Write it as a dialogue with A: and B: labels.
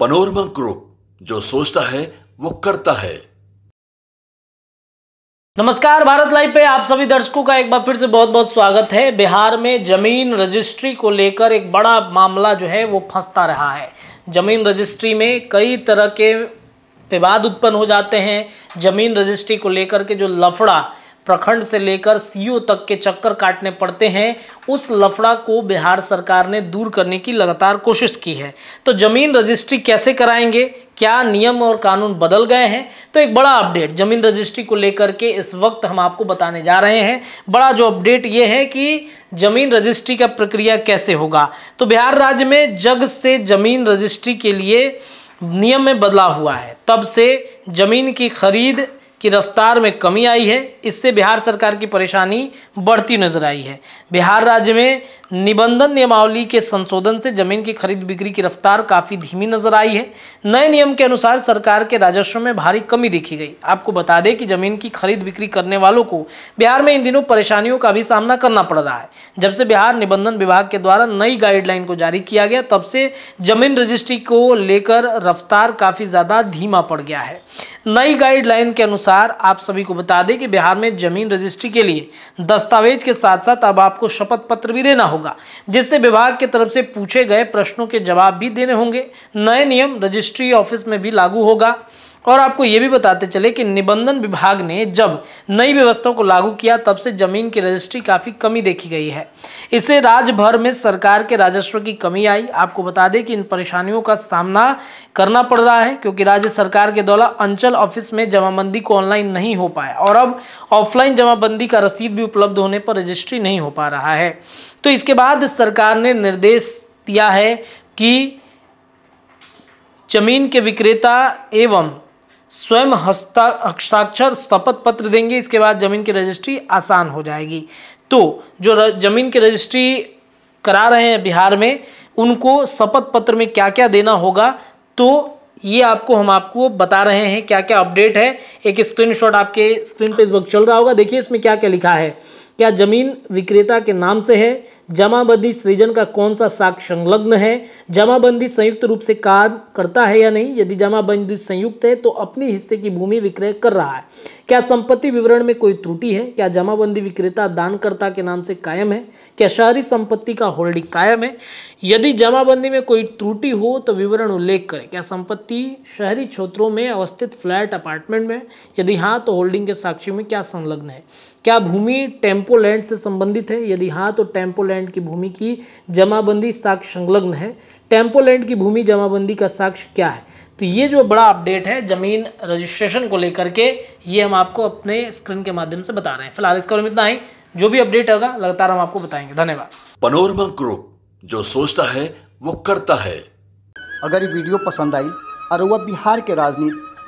A: panorama group जो सोचता है वो करता है
B: नमस्कार भारत लाइव पे आप सभी दर्शकों का एक बार फिर से बहुत बहुत स्वागत है बिहार में जमीन रजिस्ट्री को लेकर एक बड़ा मामला जो है वो फंसता रहा है जमीन रजिस्ट्री में कई तरह के विवाद उत्पन्न हो जाते हैं जमीन रजिस्ट्री को लेकर के जो लफड़ा प्रखंड से लेकर सीईओ तक के चक्कर काटने पड़ते हैं उस लफड़ा को बिहार सरकार ने दूर करने की लगातार कोशिश की है तो जमीन रजिस्ट्री कैसे कराएंगे क्या नियम और कानून बदल गए हैं तो एक बड़ा अपडेट जमीन रजिस्ट्री को लेकर के इस वक्त हम आपको बताने जा रहे हैं बड़ा जो अपडेट ये है कि जमीन रजिस्ट्री का प्रक्रिया कैसे होगा तो बिहार राज्य में जग से जमीन रजिस्ट्री के लिए नियम में बदलाव हुआ है तब से जमीन की खरीद की रफ्तार में कमी आई है इससे बिहार सरकार की परेशानी बढ़ती नजर आई है बिहार राज्य में निबंधन नियमावली के संशोधन से जमीन की खरीद बिक्री की रफ्तार काफ़ी धीमी नजर आई है नए नियम के अनुसार सरकार के राजस्व में भारी कमी देखी गई आपको बता दें कि जमीन की खरीद बिक्री करने वालों को बिहार में इन दिनों परेशानियों का भी सामना करना पड़ रहा है जब से बिहार निबंधन विभाग के द्वारा नई गाइडलाइन को जारी किया गया तब से जमीन रजिस्ट्री को लेकर रफ्तार काफ़ी ज़्यादा धीमा पड़ गया है नई गाइडलाइन के अनुसार आप सभी को बता दें कि बिहार में जमीन रजिस्ट्री के लिए दस्तावेज के साथ साथ अब आपको शपथ पत्र भी देना होगा जिससे विभाग की तरफ से पूछे गए प्रश्नों के जवाब भी देने होंगे नए नियम रजिस्ट्री ऑफिस में भी लागू होगा और आपको ये भी बताते चले कि निबंधन विभाग ने जब नई व्यवस्था को लागू किया तब से जमीन की रजिस्ट्री काफ़ी कमी देखी गई है इससे राज्य भर में सरकार के राजस्व की कमी आई आपको बता दें कि इन परेशानियों का सामना करना पड़ रहा है क्योंकि राज्य सरकार के द्वारा अंचल ऑफिस में जमाबंदी को ऑनलाइन नहीं हो पाया और अब ऑफलाइन जमाबंदी का रसीद भी उपलब्ध होने पर रजिस्ट्री नहीं हो पा रहा है तो इसके बाद सरकार ने निर्देश दिया है कि जमीन के विक्रेता एवं स्वयं हस्ता हस्ताक्षर शपथ पत्र देंगे इसके बाद ज़मीन की रजिस्ट्री आसान हो जाएगी तो जो ज़मीन की रजिस्ट्री करा रहे हैं बिहार में उनको शपथ पत्र में क्या क्या देना होगा तो ये आपको हम आपको बता रहे हैं क्या क्या अपडेट है एक स्क्रीनशॉट आपके स्क्रीन पे इस वक्त चल रहा होगा देखिए इसमें क्या क्या लिखा है क्या जमीन विक्रेता के नाम से है जमाबंदी सृजन का कौन सा साक्ष संलग्न है जमाबंदी संयुक्त रूप से काम करता है या नहीं यदि जमाबंदी संयुक्त है तो अपनी हिस्से की भूमि विक्रय कर रहा है क्या संपत्ति विवरण में कोई त्रुटि है क्या जमाबंदी विक्रेता दानकर्ता के नाम से कायम है क्या शहरी संपत्ति का होल्डिंग कायम है यदि जमाबंदी में कोई त्रुटि हो तो विवरण उल्लेख करें क्या संपत्ति शहरी क्षेत्रों में अवस्थित फ्लैट अपार्टमेंट में यदि हाँ तो होल्डिंग के साक्षी में क्या संलग्न है क्या भूमि टेम्पो लैंड से संबंधित है यदि हाँ तो टेम्पो लैंड की भूमि की जमाबंदी साक्ष्य संलग्न है टेम्पो लैंड की भूमि जमाबंदी का साक्ष्य क्या है तो ये जो बड़ा अपडेट है ज़मीन रजिस्ट्रेशन को लेकर के ये हम आपको अपने स्क्रीन के माध्यम से बता रहे हैं फिलहाल इसका इतना ही जो भी अपडेट होगा लगातार हम आपको बताएंगे धन्यवाद
A: पनोरमा ग्रुप जो सोचता है वो करता है अगर वीडियो पसंद आई अरुआ बिहार के राजनीति